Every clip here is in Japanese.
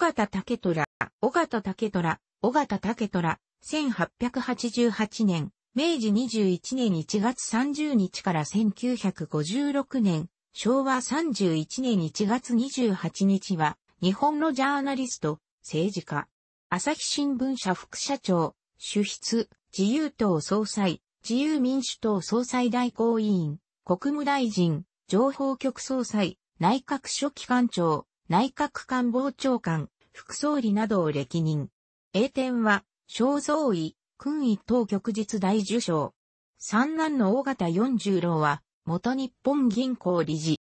小型竹虎、岡田竹虎、岡田竹虎、1888年、明治21年1月30日から1956年、昭和31年1月28日は、日本のジャーナリスト、政治家、朝日新聞社副社長、主筆、自由党総裁、自由民主党総裁代行委員、国務大臣、情報局総裁、内閣書記官長、内閣官房長官、副総理などを歴任。栄典は、肖像位、勲位等旭日大受賞。三男の大型四十郎は、元日本銀行理事。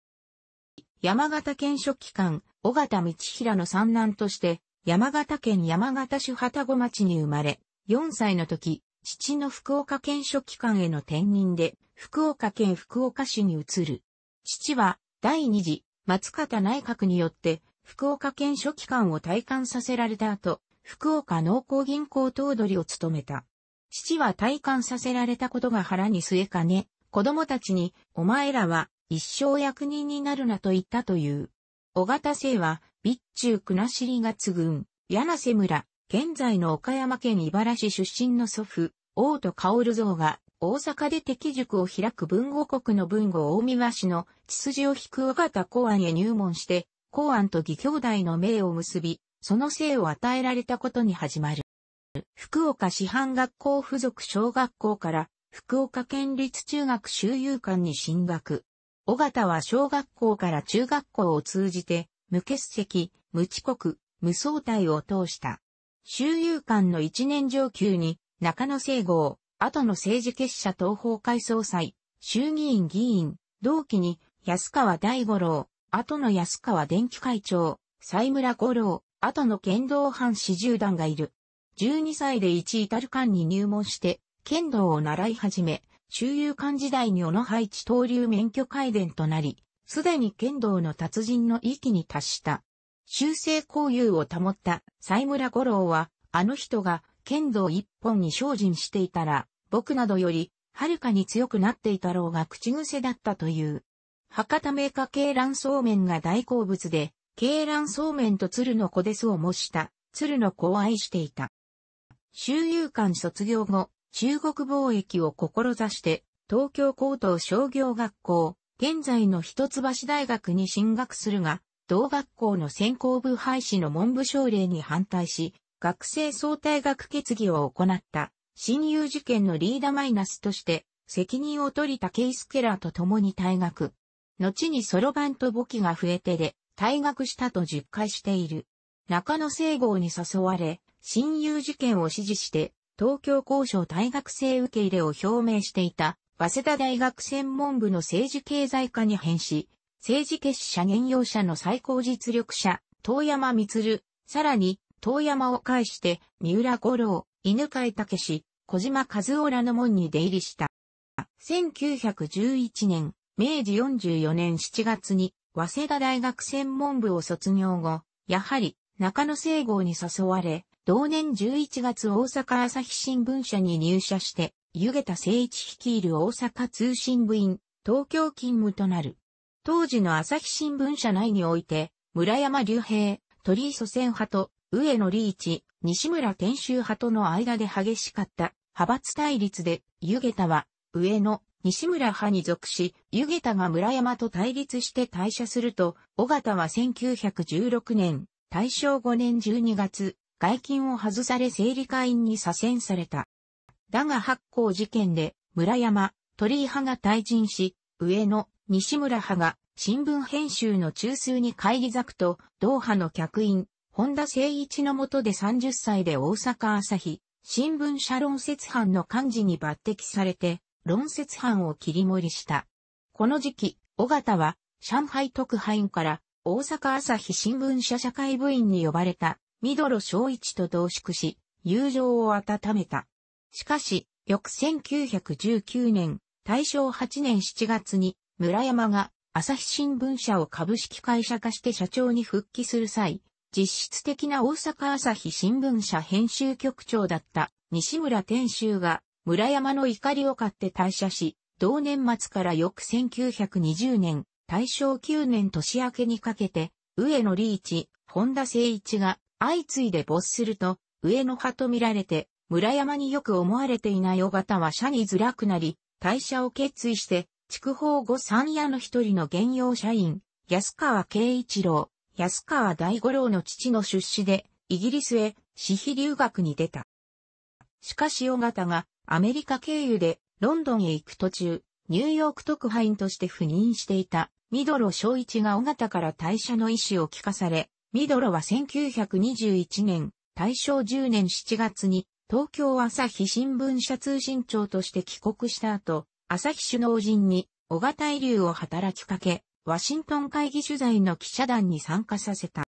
山形県書記官、小形道平の三男として、山形県山形市旗子町に生まれ、四歳の時、父の福岡県書記官への転任で、福岡県福岡市に移る。父は、第二次松方内閣によって、福岡県書記官を退官させられた後、福岡農工銀行頭取を務めた。父は退官させられたことが腹に据えかね、子供たちに、お前らは一生役人になるなと言ったという。小型姓は、備中国後が継ぐん、柳瀬村、現在の岡山県茨城市出身の祖父、大戸薫像が大阪で敵塾を開く文豪国の文豪大見和氏の血筋を引く尾形公安へ入門して、公安と義兄弟の命を結び、その姓を与えられたことに始まる。福岡師範学校附属小学校から福岡県立中学修遊館に進学。尾形は小学校から中学校を通じて、無欠席、無遅刻、無相対を通した。修遊館の一年上級に中野聖郷、後の政治結社東方会総裁、衆議院議員、同期に安川大五郎、後の安川電気会長、西村五郎、後の剣道藩四十団がいる。12歳で一至る館に入門して、剣道を習い始め、中遊館時代に小野配置東流免許改伝となり、すでに剣道の達人の域に達した。修正交友を保った西村五郎は、あの人が剣道一本に精進していたら、僕などより、はるかに強くなっていたろうが口癖だったという。博多メーカー鶏卵そうめんが大好物で、経卵そうめんと鶴の子ですを模した、鶴の子を愛していた。周遊館卒業後、中国貿易を志して、東京高等商業学校、現在の一橋大学に進学するが、同学校の専攻部廃止の文部省令に反対し、学生総対学決議を行った。親友事件のリーダマイナスとして、責任を取りたケイスケラーと共に退学。後にソロ版と簿記が増えてで、退学したと実戒している。中野聖郷に誘われ、親友事件を指示して、東京交渉大学生受け入れを表明していた、早稲田大学専門部の政治経済科に変し、政治結社現用者の最高実力者、遠山光、さらに、遠山を介して、三浦五郎、犬飼武史、小島和夫らの門に出入りした。1911年、明治44年7月に、早稲田大学専門部を卒業後、やはり中野聖郷に誘われ、同年11月大阪朝日新聞社に入社して、湯桁聖一率いる大阪通信部員、東京勤務となる。当時の朝日新聞社内において、村山隆平、鳥居祖先派と上野利一、西村天州派との間で激しかった派閥対立で、湯下は上野、西村派に属し、湯下が村山と対立して退社すると、尾形は1916年、大正5年12月、外勤を外され整理会員に左遷された。だが発行事件で、村山、鳥居派が退陣し、上野、西村派が新聞編集の中枢に会り咲くと、同派の客員、本田誠一の下で30歳で大阪朝日、新聞社論説班の幹事に抜擢されて、論説班を切り盛りした。この時期、尾形は、上海特派員から大阪朝日新聞社社会部員に呼ばれた、ミドロ正一と同宿し、友情を温めた。しかし、翌1919年、大正8年7月に、村山が朝日新聞社を株式会社化して社長に復帰する際、実質的な大阪朝日新聞社編集局長だった西村天秀が村山の怒りを買って退社し、同年末から翌1920年、大正9年年明けにかけて、上野リーチ、本田誠一が相次いで没すると、上野派と見られて、村山によく思われていない尾形は社に辛くなり、退社を決意して、筑豊後三夜の一人の現用社員、安川慶一郎、安川大五郎の父の出資で、イギリスへ、私費留学に出た。しかし尾形が、アメリカ経由で、ロンドンへ行く途中、ニューヨーク特派員として赴任していた、ミドロ昭一が尾形から退社の意思を聞かされ、ミドロは1921年、大正10年7月に、東京朝日新聞社通信長として帰国した後、朝日首脳陣に、小型遺留を働きかけ、ワシントン会議取材の記者団に参加させた。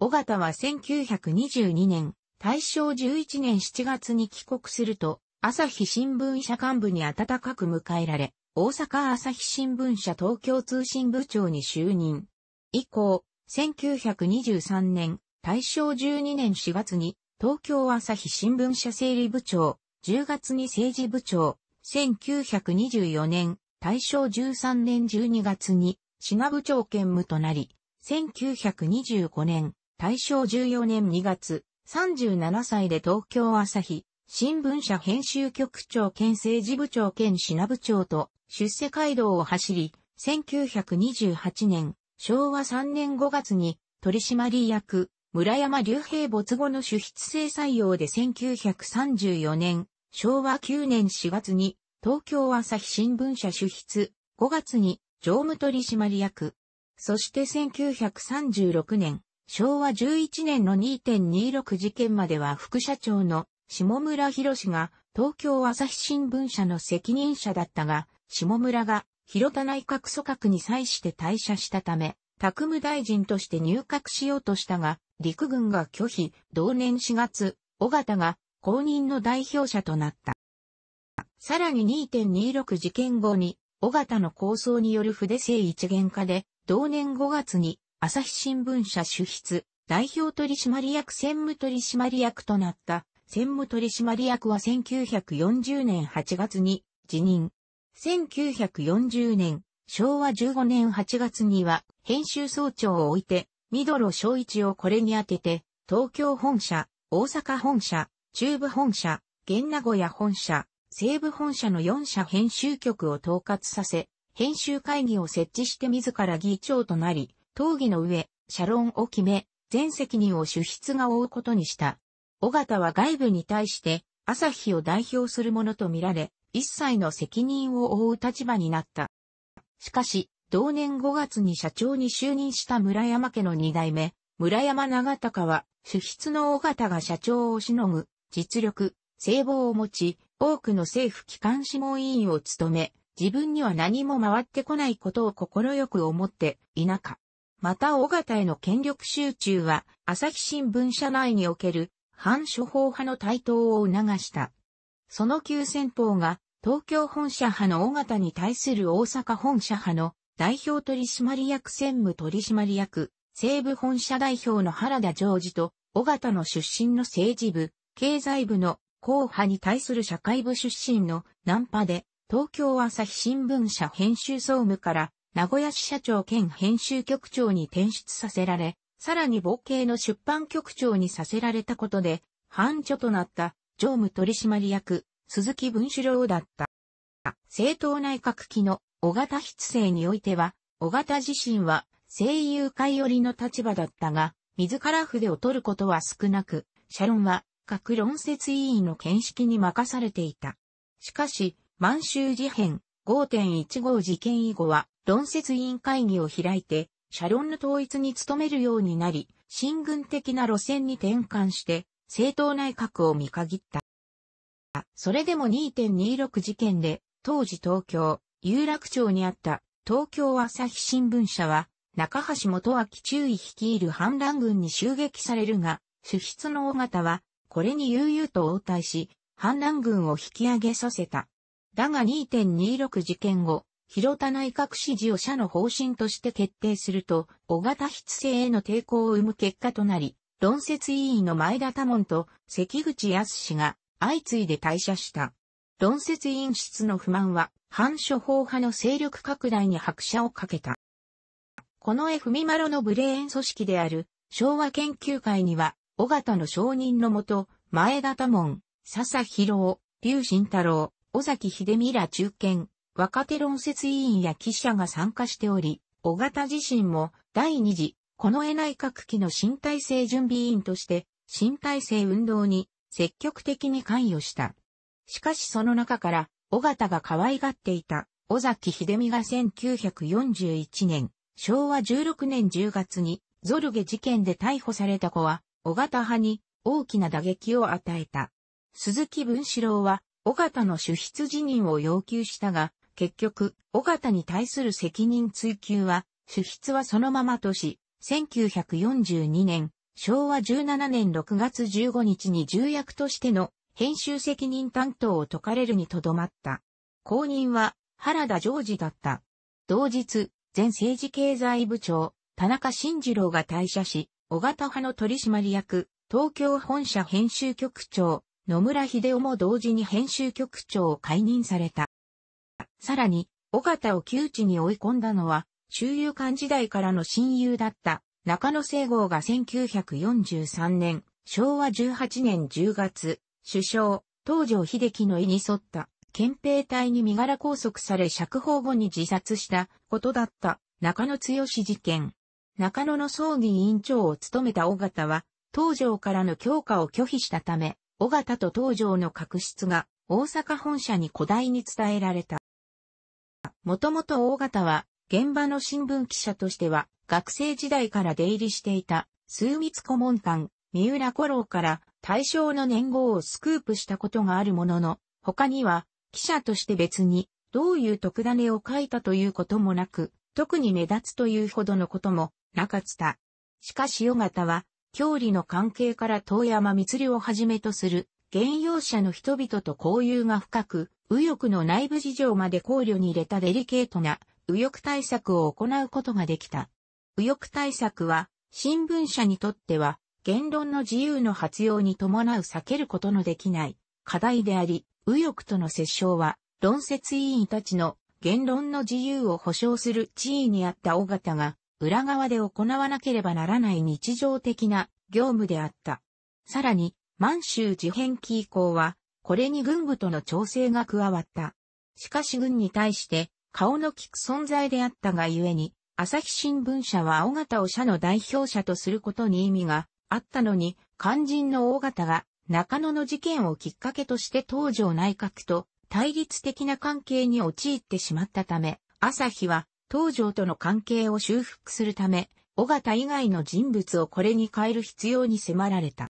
尾形は1922年、大正11年7月に帰国すると、朝日新聞社幹部に温かく迎えられ、大阪朝日新聞社東京通信部長に就任。以降、1923年、大正12年4月に、東京朝日新聞社整理部長、10月に政治部長、1924年、大正13年12月に、滋賀部長兼務となり、1925年、大正14年2月、37歳で東京朝日、新聞社編集局長兼政治部長兼品部長と出世街道を走り、1928年、昭和3年5月に取締役、村山隆平没後の主筆制採用で1934年、昭和9年4月に東京朝日新聞社主筆、5月に常務取締役。そして1936年、昭和11年の2.26事件までは副社長の下村博が東京朝日新聞社の責任者だったが、下村が広田内閣組閣に際して退社したため、宅務大臣として入閣しようとしたが、陸軍が拒否、同年4月、尾形が公認の代表者となった。さらに2.26事件後に、尾形の構想による筆性一元化で、同年5月に、朝日新聞社主筆、代表取締役専務取締役となった、専務取締役は1940年8月に辞任。1940年、昭和15年8月には、編集総長を置いて、ミドロ小一をこれに当てて、東京本社、大阪本社、中部本社、現名古屋本社、西部本社の4社編集局を統括させ、編集会議を設置して自ら議長となり、討議の上、社論を決め、全責任を主筆が負うことにした。尾形は外部に対して、朝日を代表するものとみられ、一切の責任を負う立場になった。しかし、同年5月に社長に就任した村山家の二代目、村山長隆は、主筆の尾形が社長をしのぐ、実力、聖望を持ち、多くの政府機関諮問委員を務め、自分には何も回ってこないことを心よく思っていなか。また、尾形への権力集中は、朝日新聞社内における反処方派の台頭を促した。その急先鋒が、東京本社派の尾形に対する大阪本社派の代表取締役専務取締役、西部本社代表の原田常治と、尾形の出身の政治部、経済部の硬派に対する社会部出身のナンパで、東京朝日新聞社編集総務から名古屋支社長兼編集局長に転出させられ、さらに冒険の出版局長にさせられたことで、班長となった常務取締役、鈴木文主郎だった。政党内閣期の小型筆制においては、小型自身は声優界寄りの立場だったが、自ら筆を取ることは少なく、社論は各論説委員の見識に任されていた。しかし、満州事変5.15事件以後は論説委員会議を開いて、社論の統一に努めるようになり、新軍的な路線に転換して、政党内閣を見限った。それでも2.26事件で、当時東京、有楽町にあった東京朝日新聞社は、中橋元明中尉率いる反乱軍に襲撃されるが、主筆の大型はこれに悠々と応対し、反乱軍を引き上げさせた。だが2.26事件後、広田内閣支持を社の方針として決定すると、小型筆制への抵抗を生む結果となり、論説委員の前田多門と関口康氏が相次いで退社した。論説委員室の不満は、反処方派の勢力拡大に拍車をかけた。この F ミマロのブレーン組織である昭和研究会には尾形の承認のもと、前田多門、笹博、竜慎太郎、尾崎秀美ら中堅、若手論説委員や記者が参加しており、尾形自身も第二次、この絵内閣期の新体制準備委員として、新体制運動に積極的に関与した。しかしその中から、尾形が可愛がっていた、尾崎秀美が1941年、昭和16年10月に、ゾルゲ事件で逮捕された子は、尾形派に大きな打撃を与えた。鈴木文四郎は、尾形の主筆辞任を要求したが、結局、尾形に対する責任追及は、主筆はそのままとし、1942年、昭和17年6月15日に重役としての編集責任担当を解かれるにとどまった。後任は原田常治だった。同日、前政治経済部長、田中慎次郎が退社し、小型派の取締役、東京本社編集局長、野村秀夫も同時に編集局長を解任された。さらに、小型を窮地に追い込んだのは、周遊館時代からの親友だった中野聖郷が1943年、昭和18年10月、首相、東条秀樹の意に沿った、憲兵隊に身柄拘束され釈放後に自殺したことだった中野剛事件。中野の葬儀委員長を務めた尾形は、東条からの強化を拒否したため、尾形と東条の確執が大阪本社に古代に伝えられた。もともと尾形は、現場の新聞記者としては、学生時代から出入りしていた、数密顧問官、三浦五郎から対象の年号をスクープしたことがあるものの、他には、記者として別に、どういう特種を書いたということもなく、特に目立つというほどのことも中津田。しかし尾形は、郷里の関係から遠山密流をはじめとする、現用者の人々と交友が深く、右翼の内部事情まで考慮に入れたデリケートな右翼対策を行うことができた。右翼対策は、新聞社にとっては、言論の自由の発用に伴う避けることのできない課題であり、右翼との接触は、論説委員たちの言論の自由を保障する地位にあった尾形が、裏側で行わなければならない日常的な業務であった。さらに、満州事変期以降は、これに軍部との調整が加わった。しかし軍に対して、顔の利く存在であったがゆえに、朝日新聞社は大型を社の代表者とすることに意味があったのに、肝心の大型が中野の事件をきっかけとして東条内閣と対立的な関係に陥ってしまったため、朝日は東条との関係を修復するため、尾形以外の人物をこれに変える必要に迫られた。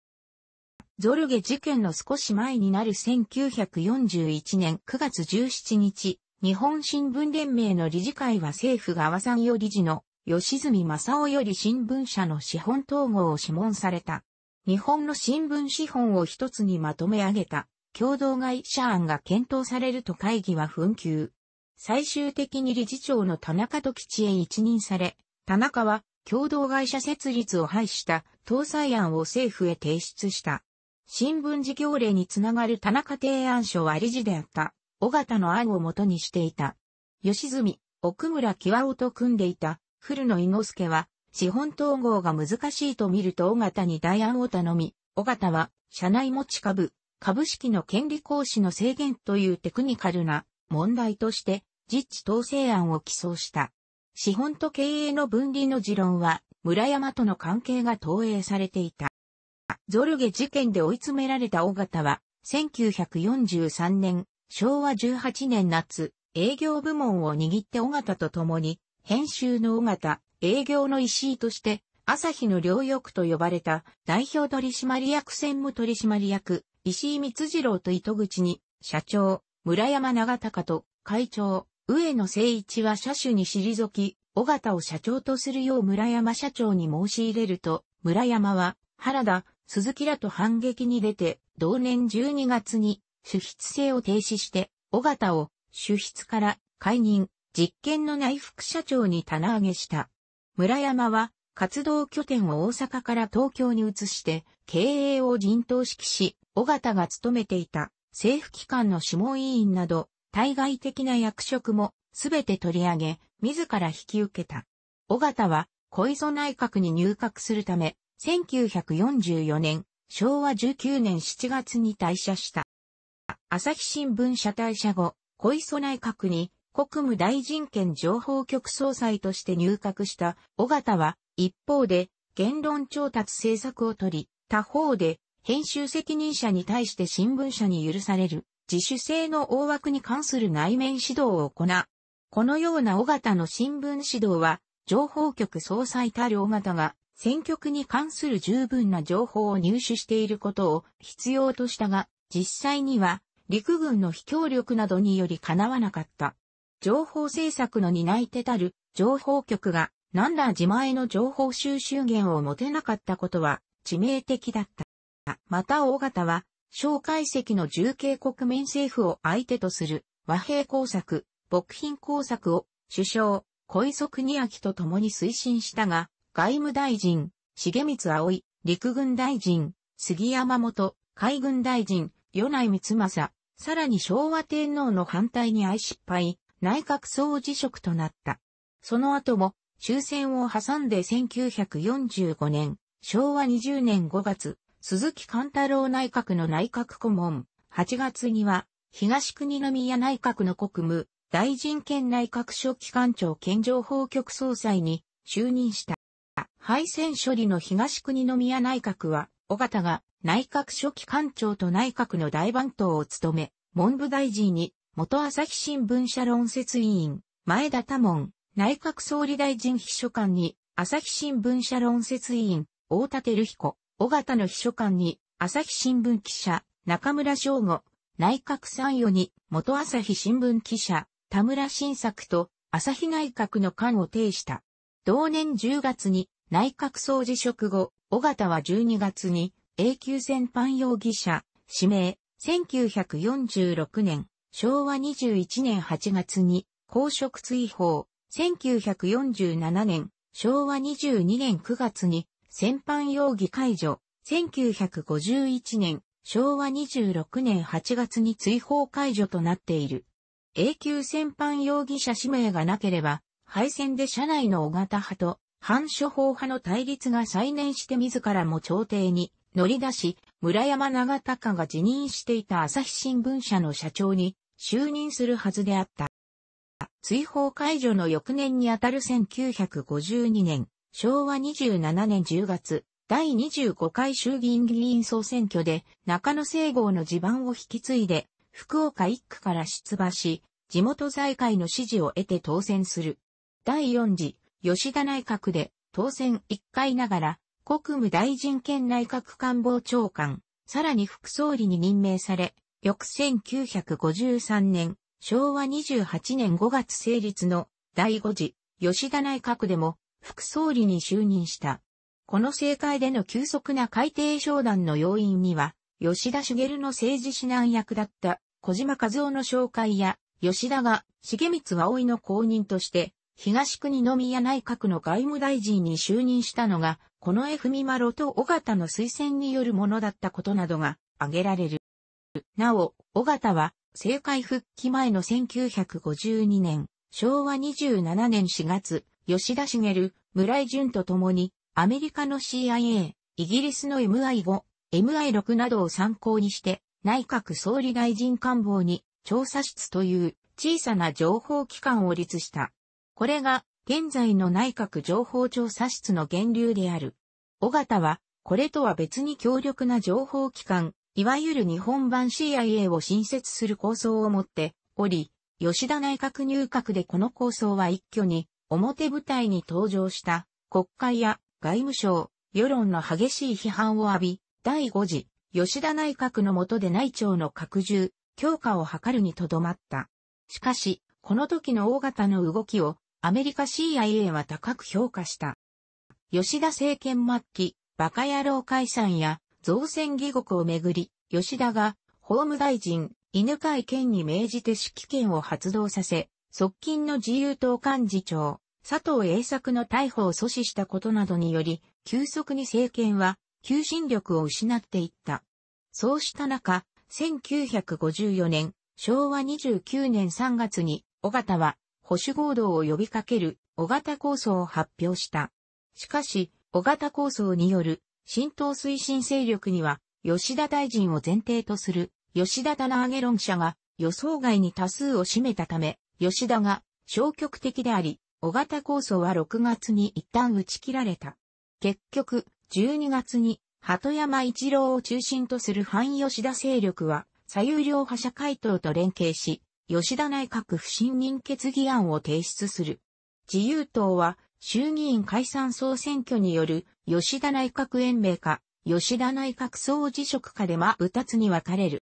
ゾルゲ事件の少し前になる1941年9月17日、日本新聞連盟の理事会は政府が和山よ理事の吉住正夫より新聞社の資本統合を諮問された。日本の新聞資本を一つにまとめ上げた共同会社案が検討されると会議は紛糾。最終的に理事長の田中と吉へ一任され、田中は共同会社設立を廃した搭載案を政府へ提出した。新聞事業例につながる田中提案書は理事であった、尾形の案をもとにしていた。吉住、奥村清夫と組んでいた、古野伊之助は、資本統合が難しいと見ると尾形に代案を頼み、尾形は、社内持ち株、株式の権利行使の制限というテクニカルな問題として、実地統制案を起草した。資本と経営の分離の持論は、村山との関係が投影されていた。ゾルゲ事件で追い詰められた尾形は、1943年、昭和18年夏、営業部門を握って尾形と共に、編集の尾形、営業の石井として、朝日の両翼と呼ばれた代表取締役専務取締役、石井光次郎と糸口に、社長、村山長隆と会長、上野誠一は車種に退き、尾形を社長とするよう村山社長に申し入れると、村山は原田、鈴木らと反撃に出て、同年12月に主筆制を停止して、尾形を主筆から解任、実験の内服社長に棚上げした。村山は活動拠点を大阪から東京に移して、経営を陣頭指揮し、尾形が務めていた政府機関の諮問委員など、対外的な役職もすべて取り上げ、自ら引き受けた。尾形は、小磯内閣に入閣するため、1944年、昭和19年7月に退社した。朝日新聞社退社後、小磯内閣に国務大臣権情報局総裁として入閣した尾形は、一方で言論調達政策を取り、他方で編集責任者に対して新聞社に許される自主性の大枠に関する内面指導を行う。このような大型の新聞指導は、情報局総裁たる大型が、選挙区に関する十分な情報を入手していることを必要としたが、実際には、陸軍の非協力などにより叶わなかった。情報政策の担い手たる情報局が何ら自前の情報収集源を持てなかったことは致命的だった。また大型は蒋介石の重慶国民政府を相手とする和平工作、牧品工作を首相、小磯国明と共に推進したが、外務大臣、重光葵、陸軍大臣、杉山元、海軍大臣、与内光政、さらに昭和天皇の反対に相失敗、内閣総辞職となった。その後も、終戦を挟んで1945年、昭和20年5月、鈴木貫太郎内閣の内閣顧問、8月には、東国の宮内閣の国務、大臣兼内閣書記官庁兼情報局総裁に就任した。敗戦処理の東国の宮内閣は、尾形が内閣書記官庁と内閣の大番頭を務め、文部大臣に元朝日新聞社論説委員、前田多門、内閣総理大臣秘書官に朝日新聞社論説委員、大立彦、尾形の秘書官に、朝日新聞記者、中村翔吾、内閣参与に、元朝日新聞記者、田村晋作と、朝日内閣の官を呈した。同年10月に、内閣総辞職後、尾形は12月に、永久戦犯容疑者、指名、1946年、昭和21年8月に、公職追放、1947年、昭和22年9月に、戦犯容疑解除、1951年、昭和26年8月に追放解除となっている。永久戦犯容疑者指名がなければ、敗戦で社内の小型派と反処方派の対立が再燃して自らも朝廷に乗り出し、村山長隆が辞任していた朝日新聞社の社長に就任するはずであった。追放解除の翌年にあたる1952年、昭和27年10月、第25回衆議院議員総選挙で中野聖郷の地盤を引き継いで、福岡1区から出馬し、地元財界の支持を得て当選する。第4次、吉田内閣で当選1回ながら、国務大臣兼内閣官房長官、さらに副総理に任命され、翌1953年、昭和28年5月成立の第5次、吉田内閣でも副総理に就任した。この政界での急速な改定商談の要因には、吉田茂の政治指南役だった小島和夫の紹介や、吉田が重光葵の後任として、東国宮内閣の外務大臣に就任したのが、この F 三丸と尾形の推薦によるものだったことなどが挙げられる。なお、尾形は、政界復帰前の1952年、昭和27年4月、吉田茂、村井淳と共に、アメリカの CIA、イギリスの MI5、MI6 などを参考にして、内閣総理大臣官房に調査室という小さな情報機関を立した。これが現在の内閣情報調査室の源流である。尾形は、これとは別に強力な情報機関、いわゆる日本版 CIA を新設する構想を持っており、吉田内閣入閣でこの構想は一挙に表舞台に登場した国会や外務省、世論の激しい批判を浴び、第5次吉田内閣の下で内庁の拡充、強化を図るにとどまった。しかし、この時の大型の動きをアメリカ CIA は高く評価した。吉田政権末期、バカ野郎解散や造船義国をめぐり、吉田が法務大臣、犬飼県に命じて指揮権を発動させ、側近の自由党幹事長、佐藤栄作の逮捕を阻止したことなどにより、急速に政権は求心力を失っていった。そうした中、1954年、昭和29年3月に、尾形は保守合同を呼びかける尾形構想を発表した。しかし、尾形構想による浸透推進勢力には、吉田大臣を前提とする吉田棚上げ論者が予想外に多数を占めたため、吉田が消極的であり、小型構想は6月に一旦打ち切られた。結局、12月に、鳩山一郎を中心とする反吉田勢力は、左右両派社会党と連携し、吉田内閣不信任決議案を提出する。自由党は、衆議院解散総選挙による、吉田内閣延命か、吉田内閣総辞職かでま二つに分かれる。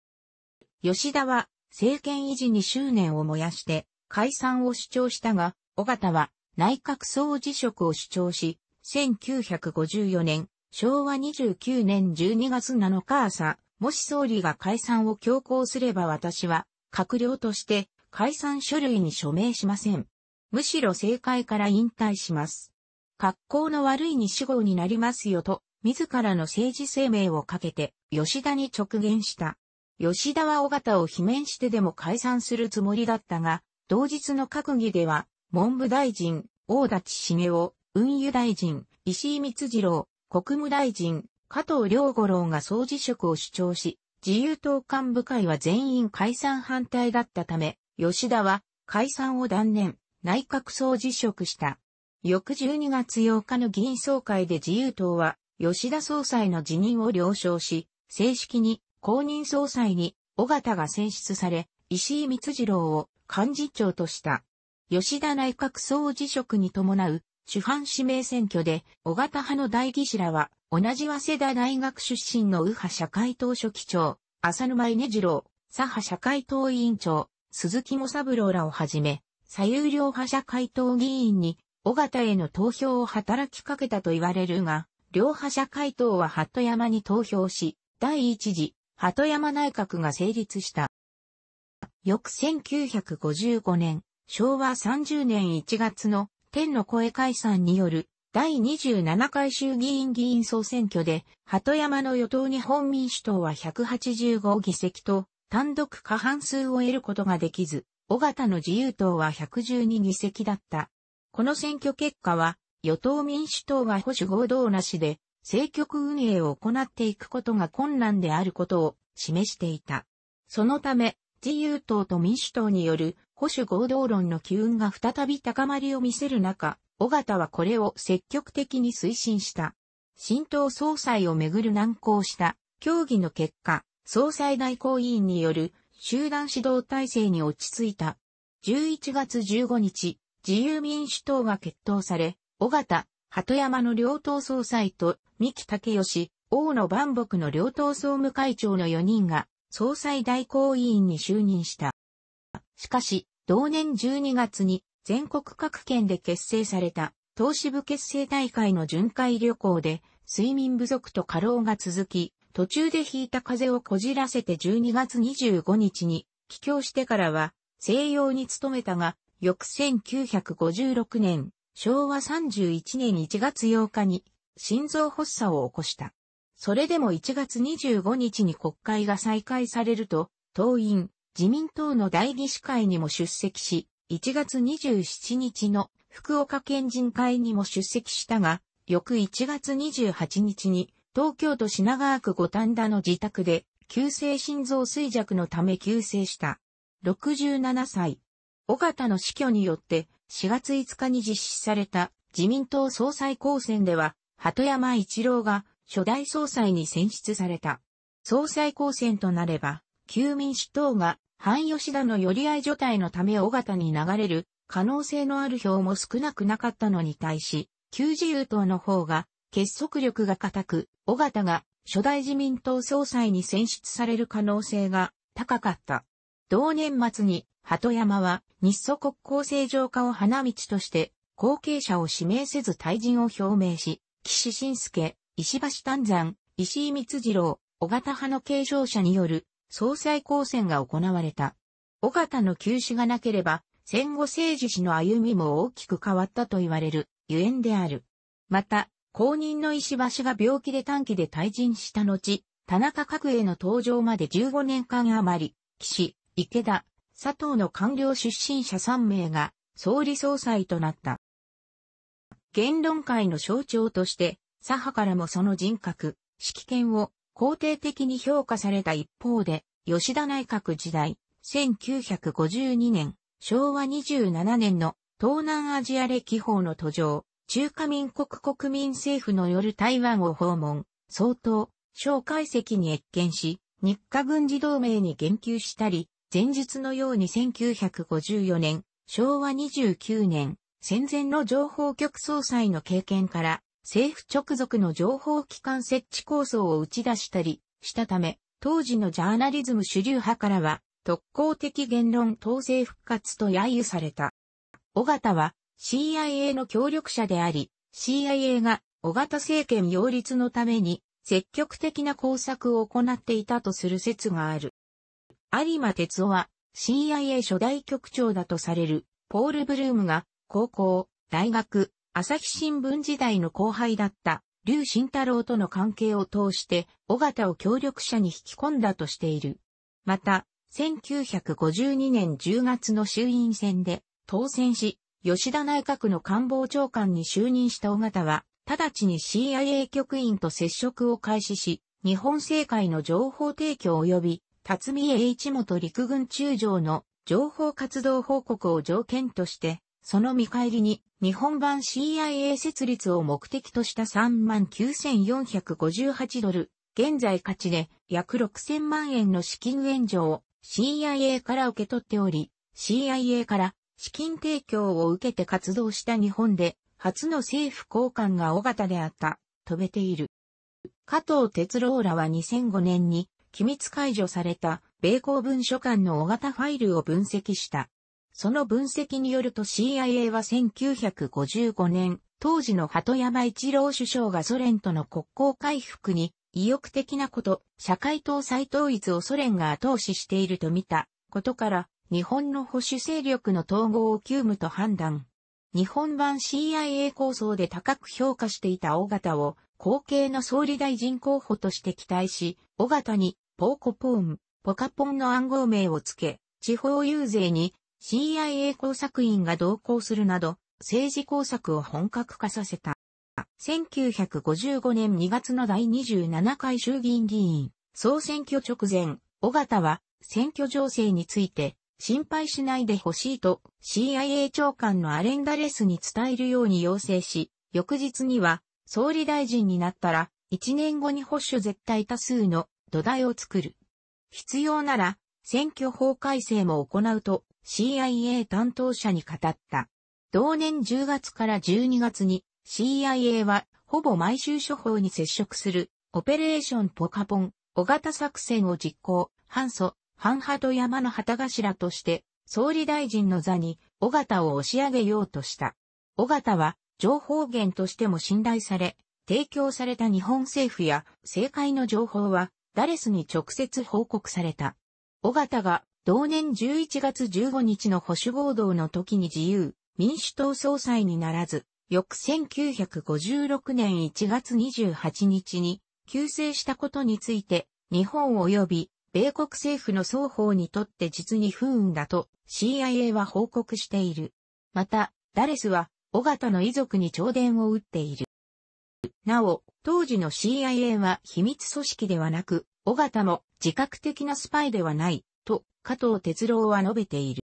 吉田は、政権維持に執念を燃やして、解散を主張したが、尾形は内閣総辞職を主張し、1954年、昭和29年12月7日朝、もし総理が解散を強行すれば私は、閣僚として解散書類に署名しません。むしろ政界から引退します。格好の悪い西郷になりますよと、自らの政治生命をかけて、吉田に直言した。吉田は尾形を罷免してでも解散するつもりだったが、同日の閣議では、文部大臣、大立茂雄、運輸大臣、石井光次郎、国務大臣、加藤良五郎が総辞職を主張し、自由党幹部会は全員解散反対だったため、吉田は解散を断念、内閣総辞職した。翌12月8日の議員総会で自由党は、吉田総裁の辞任を了承し、正式に公認総裁に、尾形が選出され、石井光次郎を幹事長とした。吉田内閣総辞職に伴う主犯指名選挙で、小型派の代議士らは、同じ早稲田大学出身の右派社会党書記長、浅沼稲次郎、左派社会党委員長、鈴木茂三郎らをはじめ、左右両派社会党議員に、小型への投票を働きかけたと言われるが、両派社会党は鳩山に投票し、第一次、鳩山内閣が成立した。翌1955年、昭和30年1月の天の声解散による第27回衆議院議員総選挙で、鳩山の与党日本民主党は185議席と、単独過半数を得ることができず、尾形の自由党は112議席だった。この選挙結果は、与党民主党が保守合同なしで、政局運営を行っていくことが困難であることを示していた。そのため、自由党と民主党による保守合同論の機運が再び高まりを見せる中、尾形はこれを積極的に推進した。新党総裁をめぐる難航した協議の結果、総裁代行委員による集団指導体制に落ち着いた。11月15日、自由民主党が決闘され、尾形、鳩山の両党総裁と三木武義、大野万木の両党総務会長の4人が総裁代行委員に就任した。しかし、同年12月に全国各県で結成された投資部結成大会の巡回旅行で睡眠不足と過労が続き、途中で引いた風邪をこじらせて12月25日に帰郷してからは西洋に勤めたが、翌1956年、昭和31年1月8日に心臓発作を起こした。それでも1月25日に国会が再開されると、党員、自民党の代議士会にも出席し、1月27日の福岡県人会にも出席したが、翌1月28日に東京都品川区五反田の自宅で急性心臓衰弱のため急性した。67歳。尾形の死去によって4月5日に実施された自民党総裁公選では、鳩山一郎が初代総裁に選出された。総裁公選となれば、旧民主党が、反吉田の寄り合い除隊のため尾形に流れる可能性のある票も少なくなかったのに対し、旧自由党の方が結束力が固く、尾形が初代自民党総裁に選出される可能性が高かった。同年末に鳩山は日ソ国交正常化を花道として後継者を指名せず退陣を表明し、岸信介、石橋丹山、石井光次郎、尾形派の継承者による総裁公選が行われた。尾形の休止がなければ、戦後政治史の歩みも大きく変わったと言われる、ゆえんである。また、後任の石橋が病気で短期で退陣した後、田中角栄の登場まで15年間余り、岸、池田、佐藤の官僚出身者3名が、総理総裁となった。言論界の象徴として、左派からもその人格、指揮権を肯定的に評価された一方で、吉田内閣時代、1952年、昭和27年の東南アジア歴訪の途上、中華民国国民政府の夜台湾を訪問、総統、蒋介石に越見し、日華軍事同盟に言及したり、前述のように1954年、昭和29年、戦前の情報局総裁の経験から、政府直属の情報機関設置構想を打ち出したりしたため、当時のジャーナリズム主流派からは、特攻的言論統制復活と揶揄された。小型は CIA の協力者であり、CIA が小型政権擁立のために積極的な工作を行っていたとする説がある。有馬哲夫は CIA 初代局長だとされるポール・ブルームが高校、大学、朝日新聞時代の後輩だった劉慎太郎との関係を通して、尾形を協力者に引き込んだとしている。また、1952年10月の衆院選で当選し、吉田内閣の官房長官に就任した尾形は、直ちに CIA 局員と接触を開始し、日本政界の情報提供及び、辰巳栄一元陸軍中将の情報活動報告を条件として、その見返りに、日本版 CIA 設立を目的とした39,458ドル、現在価値で約6000万円の資金援助を CIA から受け取っており、CIA から資金提供を受けて活動した日本で、初の政府高官が尾形であった、飛べている。加藤哲郎らは2005年に、機密解除された、米公文書館の尾形ファイルを分析した。その分析によると CIA は1955年、当時の鳩山一郎首相がソ連との国交回復に意欲的なこと、社会党再統一をソ連が後押ししていると見たことから、日本の保守勢力の統合を急務と判断。日本版 CIA 構想で高く評価していた尾形を、後継の総理大臣候補として期待し、尾形に、ポーコポーン、ポカポンの暗号名を付け、地方遊説に CIA 工作員が同行するなど、政治工作を本格化させた。1955年2月の第27回衆議院議員、総選挙直前、尾形は選挙情勢について心配しないでほしいと CIA 長官のアレンダレスに伝えるように要請し、翌日には総理大臣になったら1年後に保守絶対多数の土台を作る。必要なら選挙法改正も行うと CIA 担当者に語った。同年10月から12月に CIA はほぼ毎週処方に接触するオペレーションポカポン、小型作戦を実行、反祖、反派と山の旗頭として総理大臣の座に小型を押し上げようとした。小型は情報源としても信頼され、提供された日本政府や政界の情報はダレスに直接報告された。小型が同年11月15日の保守合同の時に自由、民主党総裁にならず、翌1956年1月28日に、救世したことについて、日本及び米国政府の双方にとって実に不運だと CIA は報告している。また、ダレスは、尾形の遺族に弔電を打っている。なお、当時の CIA は秘密組織ではなく、尾形も自覚的なスパイではない、と加藤哲郎は述べている。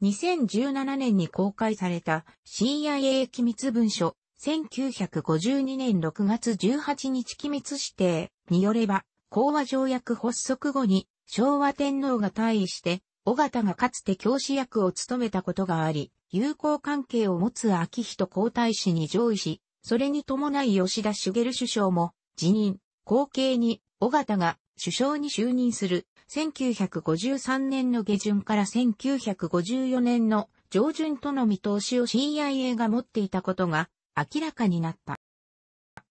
2017年に公開された CIA 機密文書1952年6月18日機密指定によれば、講和条約発足後に昭和天皇が退位して、尾形がかつて教師役を務めたことがあり、友好関係を持つ秋人皇太子に上位し、それに伴い吉田茂首相も辞任、後継に尾形が首相に就任する1953年の下旬から1954年の上旬との見通しを CIA が持っていたことが明らかになった。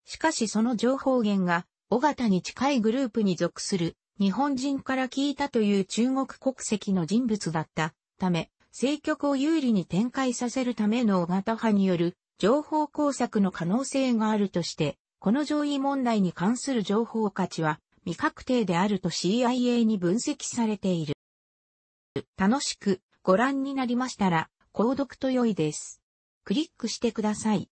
しかしその情報源が、尾形に近いグループに属する日本人から聞いたという中国国籍の人物だったため、政局を有利に展開させるための尾形派による情報工作の可能性があるとして、この上位問題に関する情報価値は未確定であると CIA に分析されている。楽しくご覧になりましたら、購読と良いです。クリックしてください。